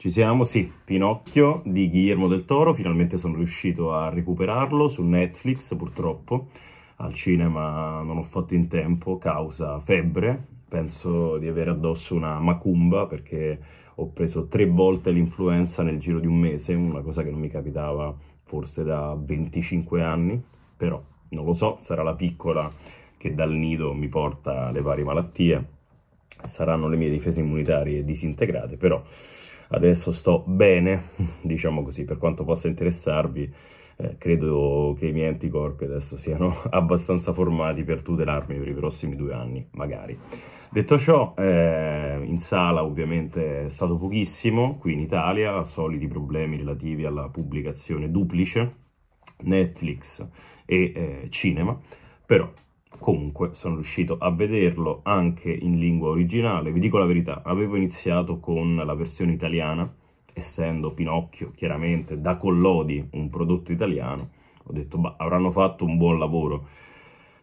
Ci siamo? Sì, Pinocchio di Guillermo del Toro, finalmente sono riuscito a recuperarlo su Netflix purtroppo, al cinema non ho fatto in tempo causa febbre, penso di avere addosso una macumba perché ho preso tre volte l'influenza nel giro di un mese, una cosa che non mi capitava forse da 25 anni, però non lo so, sarà la piccola che dal nido mi porta le varie malattie, saranno le mie difese immunitarie disintegrate, però adesso sto bene, diciamo così, per quanto possa interessarvi, eh, credo che i miei anticorpi adesso siano abbastanza formati per tutelarmi per i prossimi due anni, magari. Detto ciò, eh, in sala ovviamente è stato pochissimo, qui in Italia, soliti problemi relativi alla pubblicazione duplice, Netflix e eh, cinema, però comunque sono riuscito a vederlo anche in lingua originale. Vi dico la verità, avevo iniziato con la versione italiana, essendo Pinocchio chiaramente da Collodi un prodotto italiano, ho detto bah, avranno fatto un buon lavoro.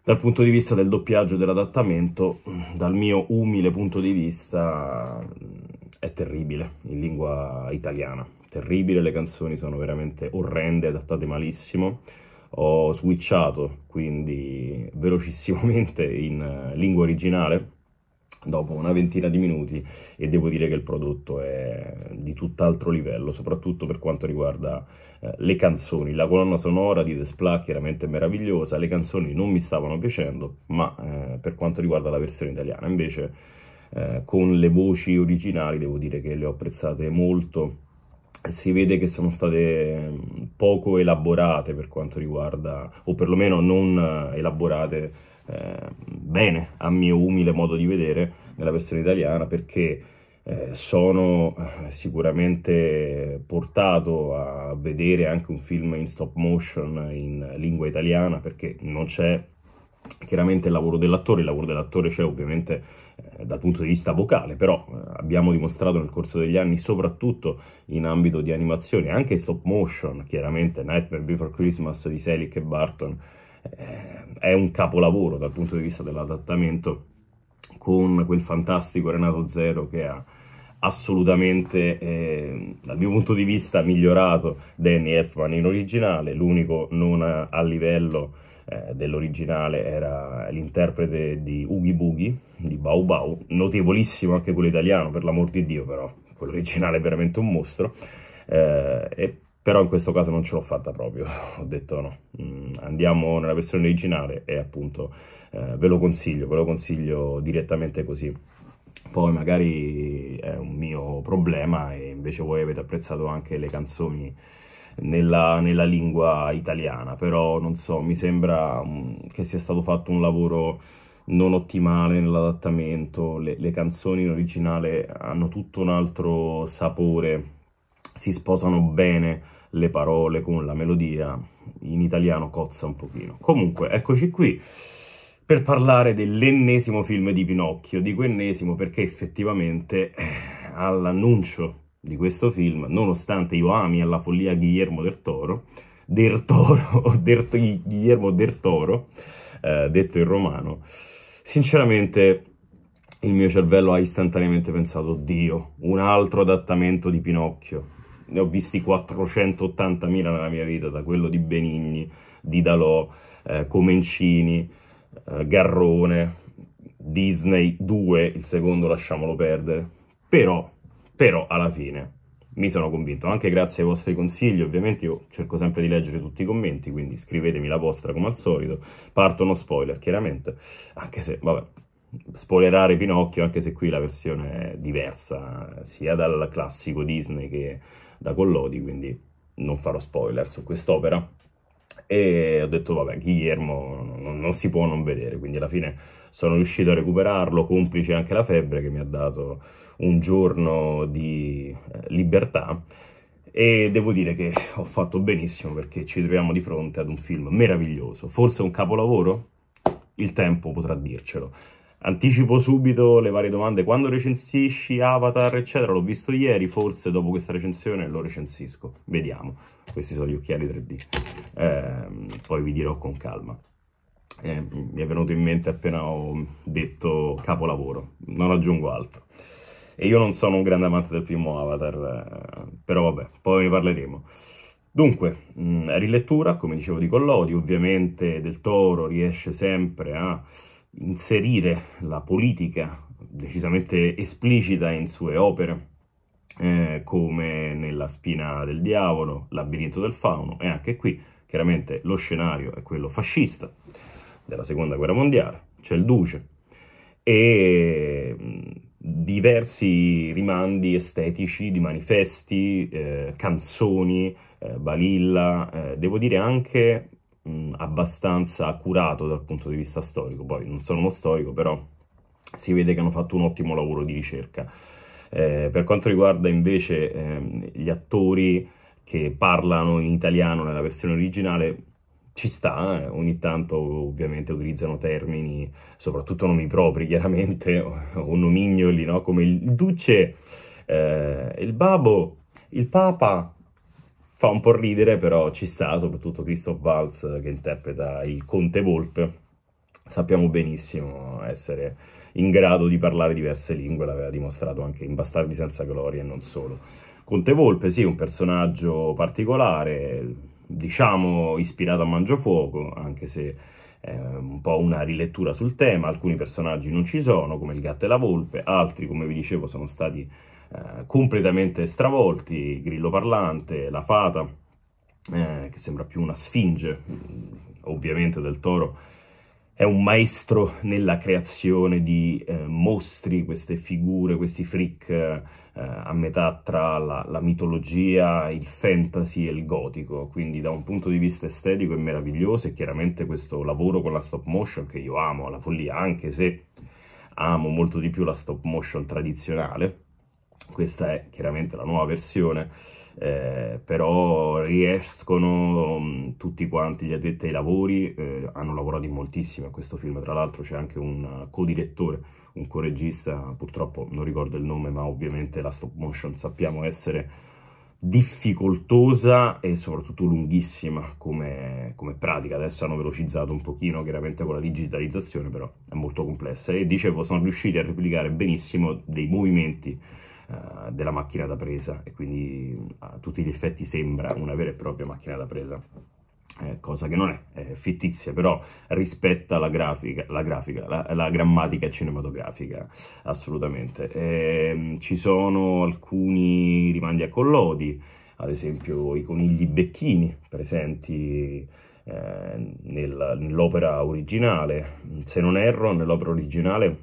Dal punto di vista del doppiaggio e dell'adattamento, dal mio umile punto di vista, è terribile in lingua italiana. Terribile, le canzoni sono veramente orrende, adattate malissimo ho switchato quindi velocissimamente in eh, lingua originale dopo una ventina di minuti e devo dire che il prodotto è di tutt'altro livello, soprattutto per quanto riguarda eh, le canzoni. La colonna sonora di The Splat chiaramente meravigliosa, le canzoni non mi stavano piacendo, ma eh, per quanto riguarda la versione italiana invece eh, con le voci originali devo dire che le ho apprezzate molto si vede che sono state poco elaborate per quanto riguarda, o perlomeno non eh, elaborate eh, bene, a mio umile modo di vedere, nella versione italiana, perché eh, sono eh, sicuramente portato a vedere anche un film in stop motion in lingua italiana, perché non c'è chiaramente il lavoro dell'attore, il lavoro dell'attore c'è ovviamente eh, dal punto di vista vocale, però eh, abbiamo dimostrato nel corso degli anni, soprattutto in ambito di animazione, anche stop motion, chiaramente Nightmare Before Christmas di Selick e Barton, eh, è un capolavoro dal punto di vista dell'adattamento con quel fantastico Renato Zero che ha assolutamente, eh, dal mio punto di vista, migliorato Danny Elfman in originale, l'unico non a, a livello eh, dell'originale era l'interprete di Oogie Boogie, di Bau Bau, notevolissimo anche quello italiano, per l'amor di Dio però, quell'originale è veramente un mostro, eh, e, però in questo caso non ce l'ho fatta proprio, ho detto no, mm, andiamo nella versione originale e appunto eh, ve lo consiglio, ve lo consiglio direttamente così. Poi magari è un mio problema e invece voi avete apprezzato anche le canzoni nella, nella lingua italiana, però non so, mi sembra mm, che sia stato fatto un lavoro non ottimale nell'adattamento, le, le, canzoni in originale hanno tutto un altro sapore, si sposano bene le parole con la melodia, in italiano cozza un pochino. Comunque, eccoci qui per parlare dell'ennesimo film di Pinocchio, dico ennesimo perché effettivamente eh, all'annuncio di questo film, nonostante io ami alla follia Guillermo del Toro, del Toro, del, Guillermo del Toro, eh, detto in romano, sinceramente il mio cervello ha istantaneamente pensato, Dio, un altro adattamento di Pinocchio. Ne ho visti 480.000 nella mia vita, da quello di Benigni, di Dalò, eh, Comencini, eh, Garrone, Disney 2, il secondo lasciamolo perdere. Però però alla fine mi sono convinto, anche grazie ai vostri consigli, ovviamente io cerco sempre di leggere tutti i commenti, quindi scrivetemi la vostra come al solito, partono spoiler chiaramente, anche se, vabbè, spoilerare Pinocchio, anche se qui la versione è diversa, sia dal classico Disney che da Collodi, quindi non farò spoiler su quest'opera e ho detto vabbè Guillermo non, non, si può non vedere quindi alla fine sono riuscito a recuperarlo complice anche la febbre che mi ha dato un giorno di eh, libertà e devo dire che ho fatto benissimo perché ci troviamo di fronte ad un film meraviglioso forse un capolavoro? Il tempo potrà dircelo Anticipo subito le varie domande. Quando recensisci Avatar, eccetera, l'ho visto ieri, forse dopo questa recensione lo recensisco. Vediamo. Questi sono gli occhiali 3D. Eh, poi vi dirò con calma. Eh, mi è venuto in mente appena ho detto capolavoro. Non aggiungo altro. E io non sono un grande amante del primo Avatar, eh, però vabbè, poi ne parleremo. Dunque, mh, mm, rilettura, come dicevo, di Collodi, ovviamente Del Toro riesce sempre a inserire la politica decisamente esplicita in sue opere, eh, come nella Spina del Diavolo, Labirinto del Fauno e anche qui chiaramente lo scenario è quello fascista della Seconda Guerra Mondiale, c'è il Duce e diversi rimandi estetici di manifesti, eh, canzoni, eh, balilla, eh, devo dire anche mh, mm, abbastanza accurato dal punto di vista storico, poi non sono uno storico, però si vede che hanno fatto un ottimo lavoro di ricerca. Eh, per quanto riguarda invece ehm, gli attori che parlano in italiano nella versione originale, ci sta, eh. ogni tanto ovviamente utilizzano termini, soprattutto nomi propri chiaramente, o, nomignoli, no? come il duce, eh, il babbo, il papa, Fa un po' ridere, però ci sta, soprattutto Christoph Waltz eh, che interpreta il Conte Volpe. Sappiamo benissimo essere in grado di parlare diverse lingue, l'aveva dimostrato anche in Bastardi senza gloria e non solo. Conte Volpe, sì, un personaggio particolare, diciamo ispirato a Mangiafuoco, anche se è eh, un po' una rilettura sul tema, alcuni personaggi non ci sono, come il gatto e la volpe, altri, come vi dicevo, sono stati eh, completamente stravolti, Grillo Parlante, la Fata, eh, che sembra più una sfinge, mm, ovviamente del toro, è un maestro nella creazione di eh, mostri, queste figure, questi freak eh, eh, a metà tra la, la, mitologia, il fantasy e il gotico, quindi da un punto di vista estetico è meraviglioso e chiaramente questo lavoro con la stop motion che io amo alla follia, anche se amo molto di più la stop motion tradizionale, questa è chiaramente la nuova versione, eh, però riescono mm, tutti quanti gli addetti ai lavori, eh, hanno lavorato in moltissimi a questo film, tra l'altro c'è anche un eh, co-direttore, un co-regista, purtroppo non ricordo il nome, ma ovviamente la stop motion sappiamo essere difficoltosa e soprattutto lunghissima come, come, pratica. Adesso hanno velocizzato un pochino, chiaramente con la digitalizzazione, però è molto complessa. E dicevo, sono riusciti a replicare benissimo dei movimenti eh, della macchina da presa e quindi a tutti gli effetti sembra una vera e propria macchina da presa. Eh, cosa che non è, è fittizia, però rispetta la grafica, la, grafica, la, la grammatica cinematografica, assolutamente. Eh, ci sono alcuni rimandi a collodi, ad esempio i conigli becchini presenti eh, nel, nell'opera originale. Se non erro, nell'opera originale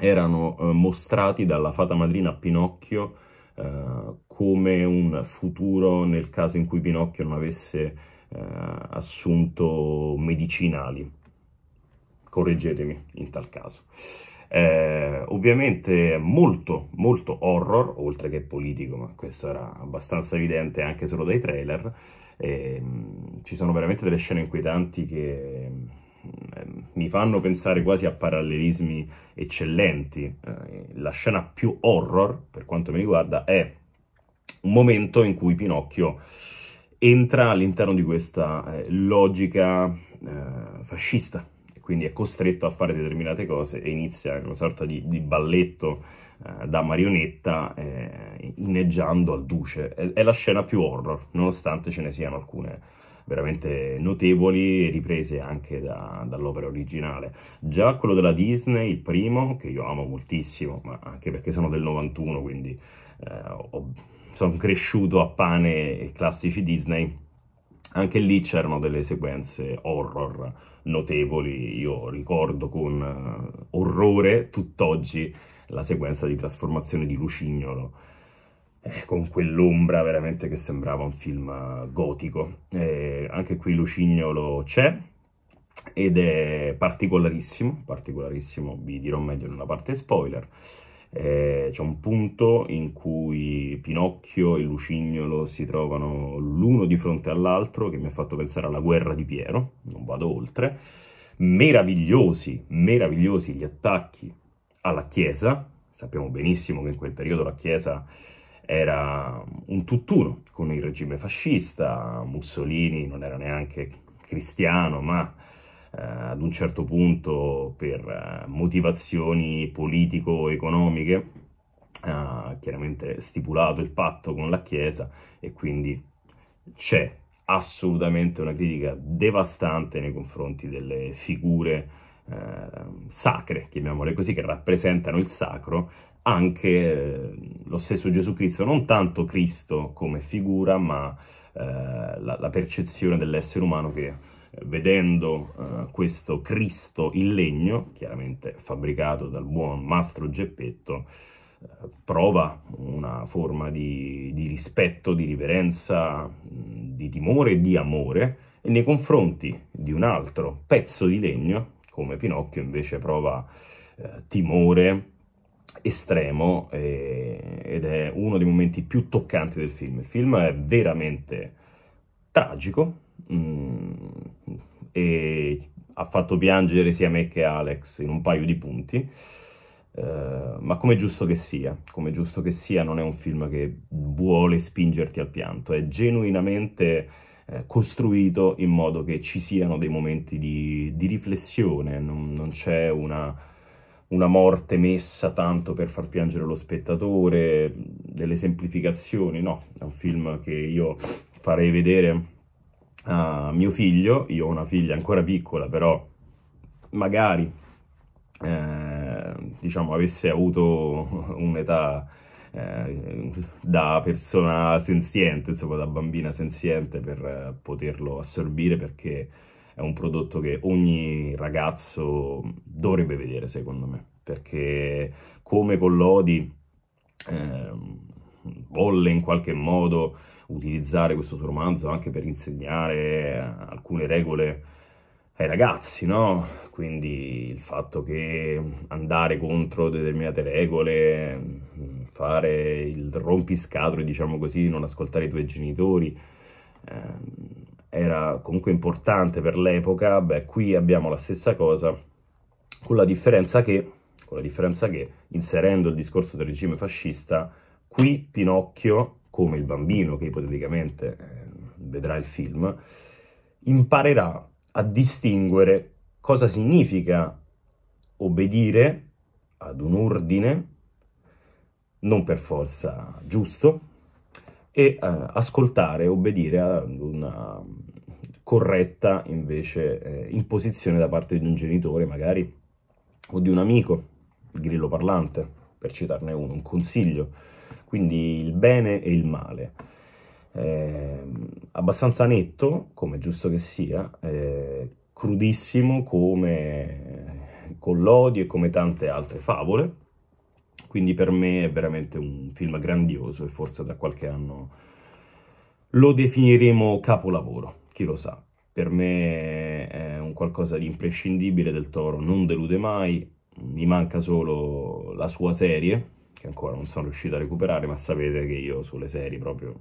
erano eh, mostrati dalla fata madrina a Pinocchio eh, come un futuro nel caso in cui Pinocchio non avesse eh, assunto medicinali. Correggetemi in tal caso. Eh, ovviamente molto, molto horror, oltre che politico, ma questo era abbastanza evidente anche solo dai trailer. Ehm, ci sono veramente delle scene inquietanti che mi fanno pensare quasi a parallelismi eccellenti. Eh, la scena più horror, per quanto mi riguarda, è un momento in cui Pinocchio entra all'interno di questa eh, logica eh, fascista e quindi è costretto a fare determinate cose e inizia una sorta di, di balletto da marionetta inneggiando al duce. È, è, la scena più horror, nonostante ce ne siano alcune veramente notevoli, riprese anche da, dall'opera originale. Già quello della Disney, il primo, che io amo moltissimo, ma anche perché sono del 91, quindi eh, ho, sono cresciuto a pane e classici Disney, anche lì c'erano delle sequenze horror notevoli, io ricordo con eh, orrore tutt'oggi la sequenza di trasformazione di Lucignolo eh, con quell'ombra veramente che sembrava un film eh, gotico. Eh, anche qui Lucignolo c'è ed è particolarissimo, particolarissimo, vi dirò meglio nella parte spoiler. Eh, c'è un punto in cui Pinocchio e Lucignolo si trovano l'uno di fronte all'altro che mi ha fatto pensare alla guerra di Piero, non vado oltre. Meravigliosi, meravigliosi gli attacchi alla Chiesa, sappiamo benissimo che in quel periodo la Chiesa era un tutt'uno con il regime fascista, Mussolini non era neanche cristiano, ma eh, ad un certo punto per eh, motivazioni politico-economiche ha eh, chiaramente stipulato il patto con la Chiesa e quindi c'è assolutamente una critica devastante nei confronti delle figure eh, sacre, chiamiamole così, che rappresentano il sacro anche eh, lo stesso Gesù Cristo, non tanto Cristo come figura, ma eh, la, la, percezione dell'essere umano che eh, vedendo uh, questo Cristo in legno, chiaramente fabbricato dal buon mastro Geppetto, prova una forma di, di, rispetto, di riverenza, di timore, di amore e nei confronti di un altro pezzo di legno, come Pinocchio invece prova uh, timore, estremo eh, ed è uno dei momenti più toccanti del film. Il film è veramente tragico mh, mm, e ha fatto piangere sia me che Alex in un paio di punti. Uh, ma come giusto che sia, come giusto che sia, non è un film che vuole spingerti al pianto, è genuinamente eh, costruito in modo che ci siano dei momenti di, di riflessione, non, non c'è una, una morte messa tanto per far piangere lo spettatore, delle semplificazioni, no, è un film che io farei vedere a mio figlio, io ho una figlia ancora piccola, però magari eh, diciamo avesse avuto un'età eh, da persona senziente, insomma da bambina senziente per eh, poterlo assorbire perché è un prodotto che ogni ragazzo dovrebbe vedere, secondo me, perché come con l'Odi eh, volle in qualche modo utilizzare questo suo romanzo anche per insegnare alcune regole ai ragazzi, no? Quindi il fatto che andare contro determinate regole, fare il rompiscatole, diciamo così, non ascoltare i tuoi genitori, eh, era comunque importante per l'epoca, beh, qui abbiamo la stessa cosa, con la differenza che, con la differenza che inserendo il discorso del regime fascista, qui Pinocchio, come il bambino che ipoteticamente eh, vedrà il film, imparerà a distinguere cosa significa obbedire ad un ordine, non per forza giusto, e eh, ascoltare e obbedire ad una corretta invece eh, imposizione da parte di un genitore magari o di un amico, il grillo parlante, per citarne uno, un consiglio, quindi il bene e il male. Eh, abbastanza netto, come giusto che sia, eh, crudissimo come con l'odio e come tante altre favole, quindi per me è veramente un film grandioso e forse da qualche anno lo definiremo capolavoro, chi lo sa. Per me è un qualcosa di imprescindibile del Toro, non delude mai, mi manca solo la sua serie, che ancora non sono riuscito a recuperare, ma sapete che io sulle serie proprio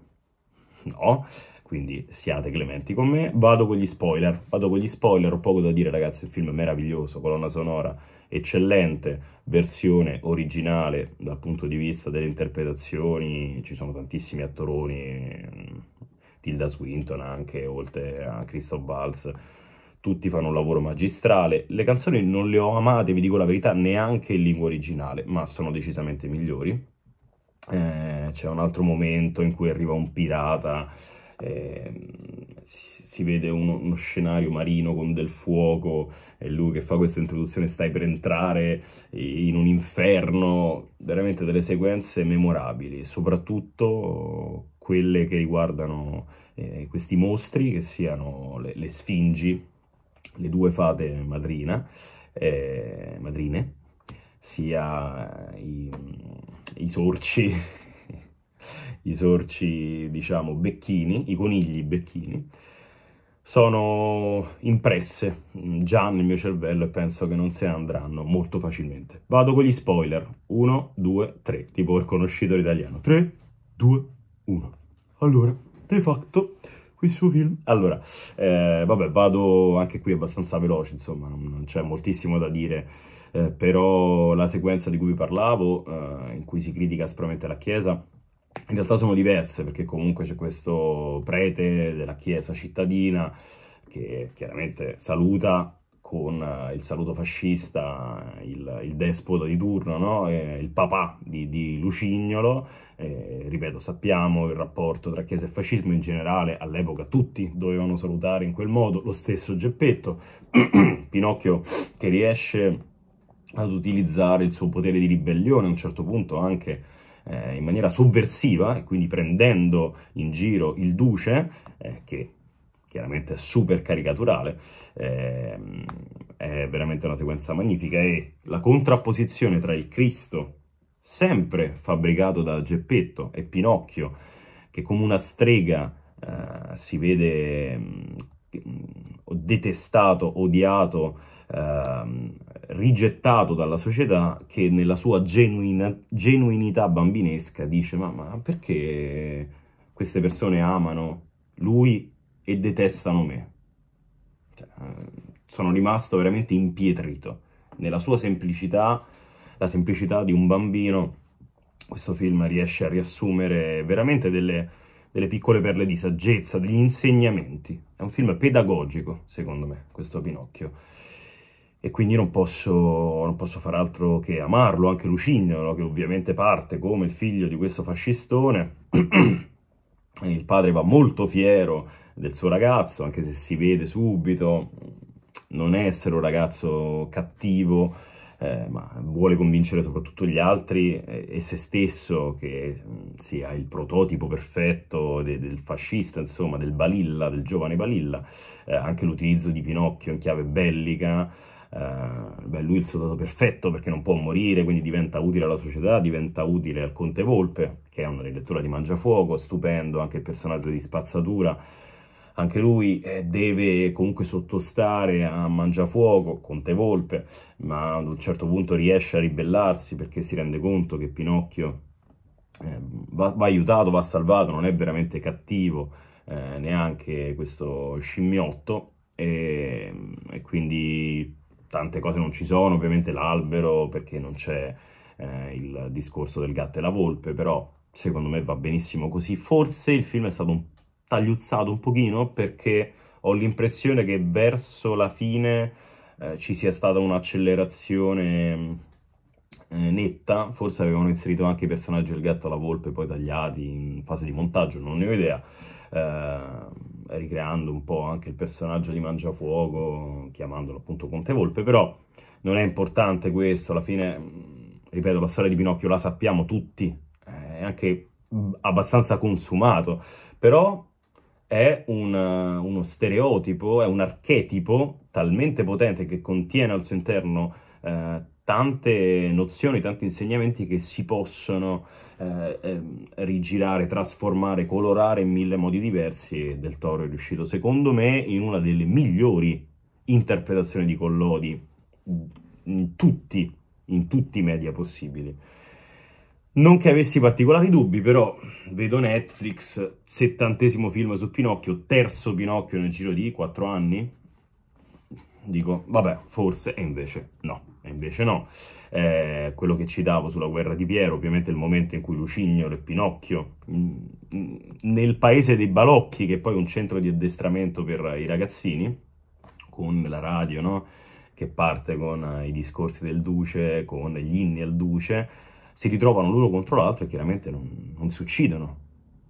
no, quindi siate clementi con me. Vado con gli spoiler, vado con gli spoiler, ho poco da dire ragazzi, il film è meraviglioso, colonna sonora, eccellente versione originale dal punto di vista delle interpretazioni, ci sono tantissimi attori, mm, Tilda Swinton anche, oltre a Christoph Waltz, tutti fanno un lavoro magistrale. Le canzoni non le ho amate, vi dico la verità, neanche in lingua originale, ma sono decisamente migliori. Eh, c'è un altro momento in cui arriva un pirata eh, si vede uno, uno, scenario marino con del fuoco, e lui che fa questa introduzione stai per entrare in un inferno, veramente delle sequenze memorabili, soprattutto quelle che riguardano eh, questi mostri, che siano le, le, sfingi, le due fate madrina, eh, madrine, sia i, i sorci i sorci, diciamo, becchini, i conigli becchini, sono impresse mm, già nel mio cervello e penso che non se ne andranno molto facilmente. Vado con gli spoiler. 1, 2, 3, tipo il conoscitore italiano. 3, 2, 1. Allora, de fatto, questo film... Allora, eh, vabbè, vado anche qui abbastanza veloce, insomma, non, non c'è moltissimo da dire. Eh, però la sequenza di cui vi parlavo, eh, in cui si critica aspramente la Chiesa, in realtà sono diverse perché comunque c'è questo prete della chiesa cittadina che chiaramente saluta con eh, il saluto fascista il, il despota di turno, no? eh, il papà di, di Lucignolo, eh, ripeto sappiamo il rapporto tra chiesa e fascismo in generale, all'epoca tutti dovevano salutare in quel modo, lo stesso Geppetto, Pinocchio che riesce ad utilizzare il suo potere di ribellione a un certo punto anche eh, in maniera sovversiva e quindi prendendo in giro il duce, eh, che chiaramente è super caricaturale, eh, è veramente una sequenza magnifica e la contrapposizione tra il Cristo, sempre fabbricato da Geppetto e Pinocchio, che come una strega eh, si vede mm, mm, detestato, odiato, Uh, rigettato dalla società che nella sua genuina, genuinità bambinesca dice ma, ma perché queste persone amano lui e detestano me? Cioè, eh, sono rimasto veramente impietrito nella sua semplicità, la semplicità di un bambino. Questo film riesce a riassumere veramente delle, delle piccole perle di saggezza, degli insegnamenti. È un film pedagogico, secondo me, questo Pinocchio e quindi non posso, non posso far altro che amarlo, anche Lucignolo, che ovviamente parte come il figlio di questo fascistone. il padre va molto fiero del suo ragazzo, anche se si vede subito, non essere un ragazzo cattivo, eh, ma vuole convincere soprattutto gli altri eh, e se stesso che mm, sia il prototipo perfetto de del fascista, insomma, del balilla, del giovane balilla, eh, anche l'utilizzo di Pinocchio in chiave bellica, eh, beh, lui è il soldato perfetto perché non può morire, quindi diventa utile alla società, diventa utile al Conte Volpe, che è una rilettura di Mangiafuoco, stupendo, anche il personaggio di Spazzatura, anche lui eh, deve comunque sottostare a Mangiafuoco, Conte Volpe, ma ad un certo punto riesce a ribellarsi perché si rende conto che Pinocchio eh, va, va aiutato, va salvato, non è veramente cattivo, eh, neanche questo scimmiotto e, e, quindi tante cose non ci sono, ovviamente l'albero perché non c'è eh, il discorso del gatto e la volpe, però secondo me va benissimo così. Forse il film è stato un tagliuzzato un pochino perché ho l'impressione che verso la fine eh, ci sia stata un'accelerazione eh, netta, forse avevano inserito anche i personaggi del gatto e la volpe poi tagliati in fase di montaggio, non ne ho idea. Eh, ricreando un po' anche il personaggio di Mangiafuoco, chiamandolo appunto Conte Volpe, però non è importante questo, alla fine, mm, ripeto, la storia di Pinocchio la sappiamo tutti, eh, è anche mm, abbastanza consumato, però è un, eh, uno stereotipo, è un archetipo talmente potente che contiene al suo interno eh, tante nozioni, tanti insegnamenti che si possono eh, eh, rigirare, trasformare, colorare in mille modi diversi e Del Toro è riuscito secondo me in una delle migliori interpretazioni di Collodi in tutti, in tutti i media possibili. Non che avessi particolari dubbi, però vedo Netflix, settantesimo film su Pinocchio, terzo Pinocchio nel giro di quattro anni, dico vabbè forse e invece no e invece no eh, quello che citavo sulla guerra di Piero ovviamente il momento in cui Lucignolo e Pinocchio mh, mm, nel paese dei balocchi che è poi un centro di addestramento per i ragazzini con la radio no? che parte con eh, i discorsi del duce con gli inni al duce si ritrovano l'uno contro l'altro e chiaramente non, non si uccidono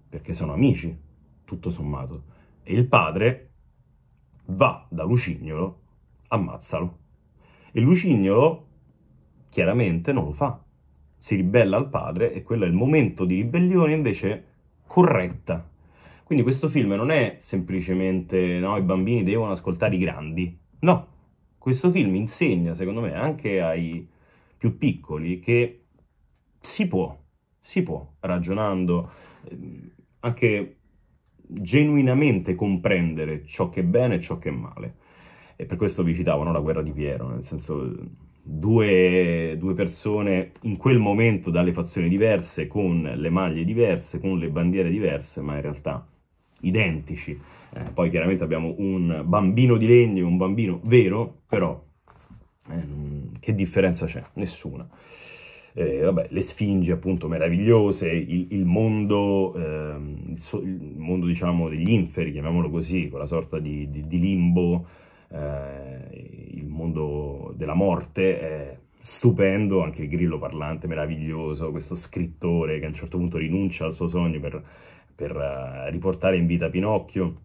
perché sono amici tutto sommato e il padre va da Lucignolo ammazzalo. E Lucignolo chiaramente non lo fa, si ribella al padre e quello è il momento di ribellione invece corretta. Quindi questo film non è semplicemente no, i bambini devono ascoltare i grandi, no. Questo film insegna, secondo me, anche ai più piccoli che si può, si può, ragionando, ehm, anche genuinamente comprendere ciò che è bene e ciò che è male e per questo vi citavo no? la guerra di Piero, nel senso due, due persone in quel momento dalle fazioni diverse, con le maglie diverse, con le bandiere diverse, ma in realtà identici. Eh, poi chiaramente abbiamo un bambino di legno e un bambino vero, però ehm, che differenza c'è? Nessuna. Eh, vabbè, le sfingi appunto meravigliose, il, il mondo, ehm, il, so, il, mondo diciamo degli inferi, chiamiamolo così, quella sorta di, di, di limbo eh, il mondo della morte è stupendo, anche il grillo parlante meraviglioso, questo scrittore che a un certo punto rinuncia al suo sogno per, per uh, riportare in vita Pinocchio,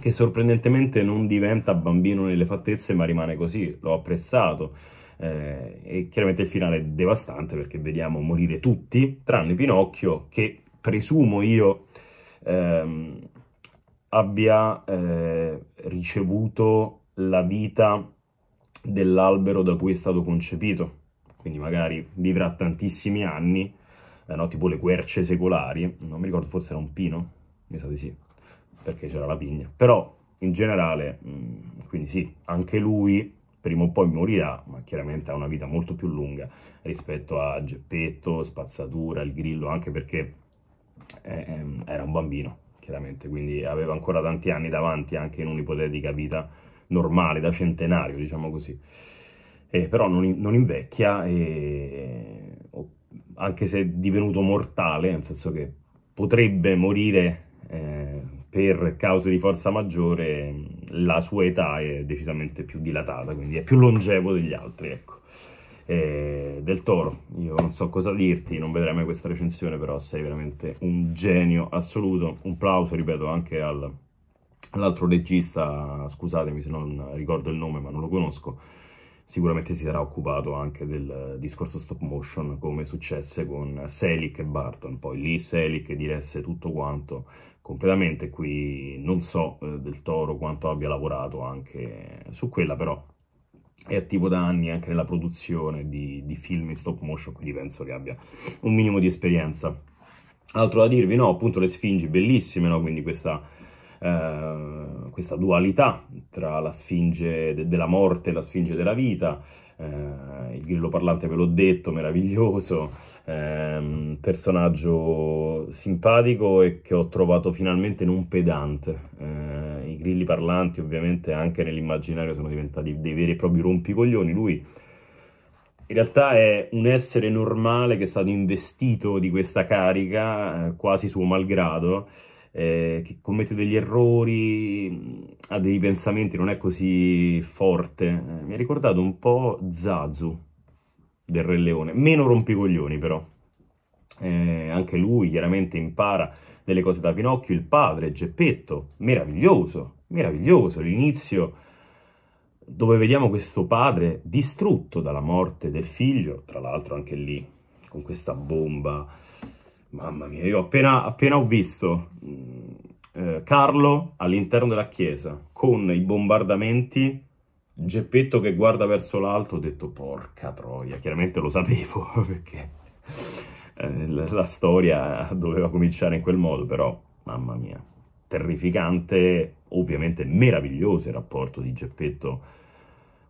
che sorprendentemente non diventa bambino nelle fattezze ma rimane così, l'ho apprezzato. Eh, e chiaramente il finale è devastante perché vediamo morire tutti, tranne Pinocchio che presumo io ehm, abbia eh, ricevuto la vita dell'albero da cui è stato concepito, quindi magari vivrà tantissimi anni, eh, no? tipo le querce secolari, non mi ricordo, forse era un pino, mi sa di sì, perché c'era la pigna, però in generale, mh, mm, quindi sì, anche lui prima o poi morirà, ma chiaramente ha una vita molto più lunga rispetto a Geppetto, Spazzatura, il Grillo, anche perché eh, ehm, era un bambino, chiaramente, quindi aveva ancora tanti anni davanti anche in un'ipotetica vita normale, da centenario, diciamo così. Eh, però non, non invecchia, e, anche se è divenuto mortale, nel senso che potrebbe morire eh, per cause di forza maggiore, la sua età è decisamente più dilatata, quindi è più longevo degli altri, ecco. Eh, del Toro, io non so cosa dirti, non vedrai mai questa recensione, però sei veramente un genio assoluto. Un plauso, ripeto, anche al L'altro regista, scusatemi se non ricordo il nome ma non lo conosco, sicuramente si sarà occupato anche del discorso stop motion come successe con Selick e Barton. Poi lì Selick diresse tutto quanto completamente, qui non so eh, del Toro quanto abbia lavorato anche su quella, però è attivo da anni anche nella produzione di, di film in stop motion, quindi penso che abbia un minimo di esperienza. Altro da dirvi, no, appunto le Sfingi bellissime, no? quindi questa Ehm, questa dualità tra la sfinge de- della morte e la sfinge della vita. Eh, il grillo parlante ve l'ho detto, meraviglioso, eh, personaggio simpatico e che ho trovato finalmente non pedante. Eh, I grilli parlanti ovviamente anche nell'immaginario sono diventati dei veri e propri rompicoglioni, lui in realtà è un essere normale che è stato investito di questa carica eh, quasi suo malgrado eh, che commette degli errori, ha dei pensamenti, non è così forte. Eh, mi ha ricordato un po' Zazu del Re Leone, meno rompicoglioni però. Eh, anche lui chiaramente impara delle cose da Pinocchio, il padre, Geppetto, meraviglioso, meraviglioso, l'inizio dove vediamo questo padre distrutto dalla morte del figlio, tra l'altro anche lì, con questa bomba. Mamma mia, io appena, appena ho visto eh, Carlo all'interno della chiesa con i bombardamenti, Geppetto che guarda verso l'alto, ho detto porca troia, chiaramente lo sapevo perché eh, la, la storia doveva cominciare in quel modo, però mamma mia, terrificante, ovviamente meraviglioso il rapporto di Geppetto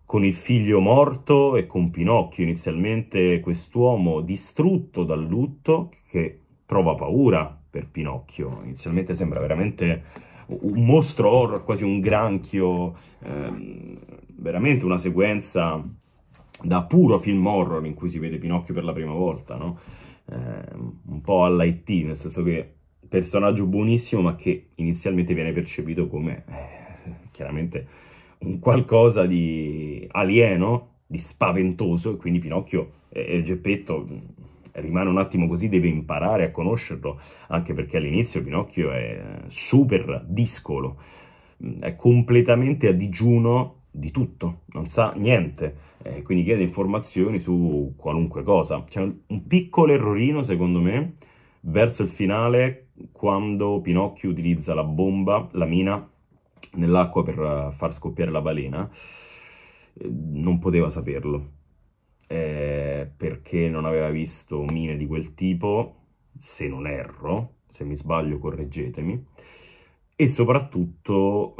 con il figlio morto e con Pinocchio, inizialmente quest'uomo distrutto dal lutto che prova paura per Pinocchio. Inizialmente sembra veramente un mostro horror, quasi un granchio, ehm, veramente una sequenza da puro film horror in cui si vede Pinocchio per la prima volta, no? eh, un po' all'IT, nel senso che personaggio buonissimo ma che inizialmente viene percepito come eh, chiaramente un qualcosa di alieno, di spaventoso e quindi Pinocchio e Geppetto rimane un attimo così, deve imparare a conoscerlo, anche perché all'inizio Pinocchio è eh, super discolo, mm, è completamente a digiuno di tutto, non sa niente, eh, quindi chiede informazioni su qualunque cosa. C'è un, un, piccolo errorino, secondo me, verso il finale, quando Pinocchio utilizza la bomba, la mina, nell'acqua per eh, far scoppiare la balena, eh, non poteva saperlo eh, perché non aveva visto mine di quel tipo, se non erro, se mi sbaglio correggetemi, e soprattutto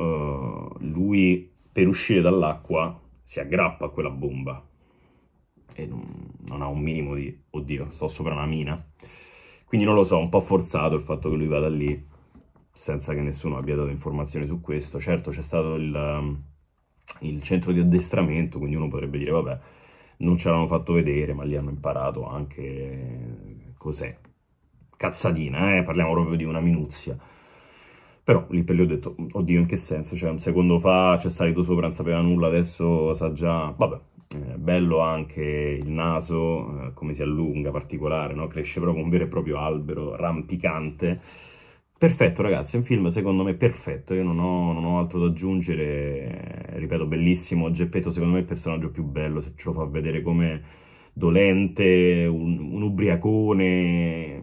eh, lui per uscire dall'acqua si aggrappa a quella bomba e non, non ha un minimo di... oddio, sto sopra una mina. Quindi non lo so, un po' forzato il fatto che lui vada lì senza che nessuno abbia dato informazioni su questo. Certo c'è stato il, il, centro di addestramento, quindi uno potrebbe dire vabbè, non ce l'hanno fatto vedere, ma lì hanno imparato anche cos'è. Cazzatina, eh? parliamo proprio di una minuzia. Però lì per lì ho detto, oddio in che senso, cioè un secondo fa c'è salito sopra, non sapeva nulla, adesso sa già, vabbè. Eh, bello anche il naso, eh, come si allunga, particolare, no? cresce proprio un vero e proprio albero rampicante Perfetto ragazzi, è un film secondo me perfetto, io non ho, non ho altro da aggiungere, ripeto, bellissimo, Geppetto secondo me è il personaggio più bello, se ce lo fa vedere come dolente, un, un ubriacone,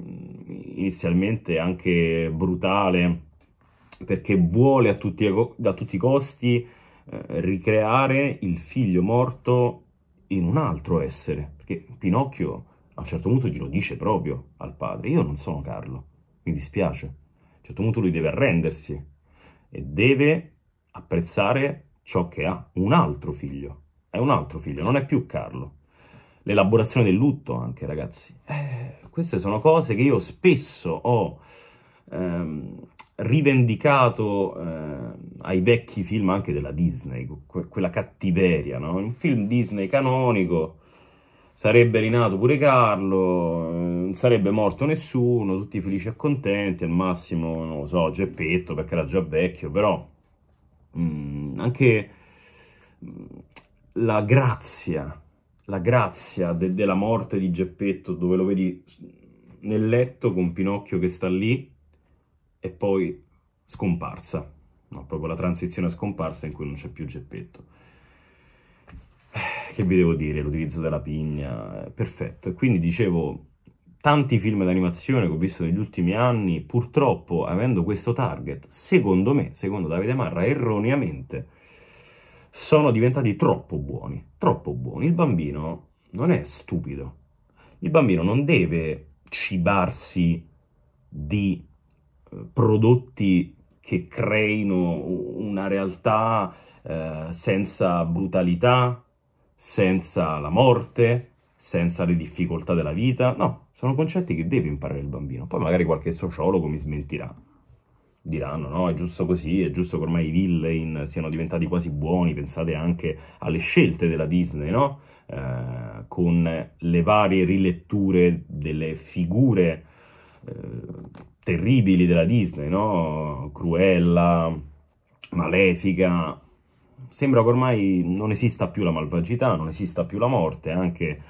inizialmente anche brutale, perché vuole a tutti, a tutti i costi eh, ricreare il figlio morto in un altro essere, perché Pinocchio a un certo punto glielo dice proprio al padre, io non sono Carlo, mi dispiace un certo punto lui deve arrendersi e deve apprezzare ciò che ha un altro figlio. È un altro figlio, non è più Carlo. L'elaborazione del lutto anche, ragazzi. Eh, queste sono cose che io spesso ho ehm, rivendicato eh, ai vecchi film anche della Disney, quella cattiveria, no? Un film Disney canonico sarebbe rinato pure Carlo, eh, non sarebbe morto nessuno, tutti felici e contenti, al massimo, non lo so, Geppetto perché era già vecchio, però mh, mm, anche mm, la grazia, la grazia de della morte di Geppetto, dove lo vedi nel letto con Pinocchio che sta lì e poi scomparsa, no, proprio la transizione scomparsa in cui non c'è più Geppetto che vi devo dire, l'utilizzo della pigna, è eh, perfetto. quindi dicevo, tanti film d'animazione che ho visto negli ultimi anni, purtroppo avendo questo target, secondo me, secondo Davide Marra, erroneamente, sono diventati troppo buoni, troppo buoni. Il bambino non è stupido, il bambino non deve cibarsi di eh, prodotti che creino una realtà eh, senza brutalità, senza la morte, senza le difficoltà della vita. No, sono concetti che deve imparare il bambino. Poi magari qualche sociologo mi smentirà. Diranno, no, è giusto così, è giusto che ormai i villain siano diventati quasi buoni, pensate anche alle scelte della Disney, no? Eh, con le varie riletture delle figure eh, terribili della Disney, no? Cruella, malefica, sembra che ormai non esista più la malvagità, non esista più la morte, anche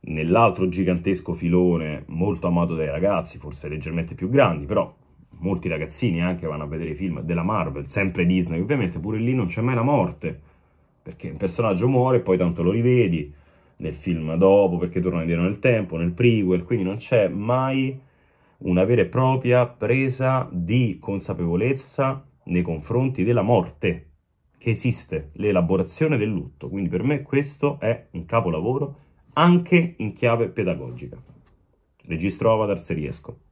nell'altro gigantesco filone molto amato dai ragazzi, forse leggermente più grandi, però molti ragazzini anche vanno a vedere i film della Marvel, sempre Disney, ovviamente pure lì non c'è mai la morte, perché un personaggio muore e poi tanto lo rivedi nel film dopo, perché torna indietro nel tempo, nel prequel, quindi non c'è mai una vera e propria presa di consapevolezza nei confronti della morte, che esiste l'elaborazione del lutto, quindi per me questo è un capolavoro anche in chiave pedagogica. Registro Avatar se riesco.